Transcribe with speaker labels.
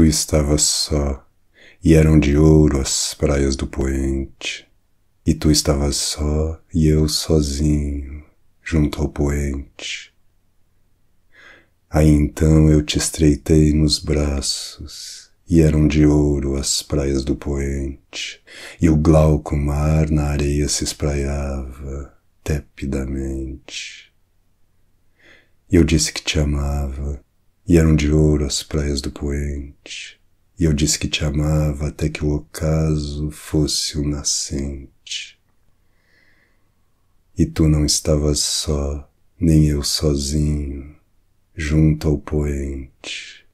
Speaker 1: tu estavas só, e eram de ouro as praias do poente. E tu estavas só e eu sozinho, junto ao poente. Aí então eu te estreitei nos braços, e eram de ouro as praias do poente, e o glauco mar na areia se espraiava tepidamente. E eu disse que te amava, e eram de ouro as praias do poente, e eu disse que te amava até que o ocaso fosse o nascente. E tu não estavas só, nem eu sozinho, junto ao poente,